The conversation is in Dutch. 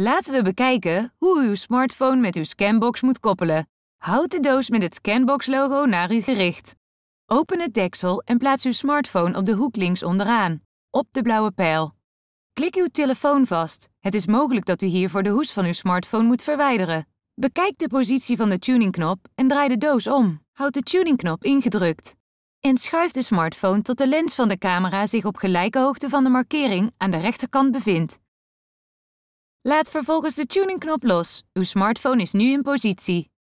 Laten we bekijken hoe u uw smartphone met uw scanbox moet koppelen. Houd de doos met het scanbox-logo naar u gericht. Open het deksel en plaats uw smartphone op de hoek links onderaan, op de blauwe pijl. Klik uw telefoon vast. Het is mogelijk dat u hiervoor de hoes van uw smartphone moet verwijderen. Bekijk de positie van de tuningknop en draai de doos om. Houd de tuningknop ingedrukt. En schuif de smartphone tot de lens van de camera zich op gelijke hoogte van de markering aan de rechterkant bevindt. Laat vervolgens de tuningknop los. Uw smartphone is nu in positie.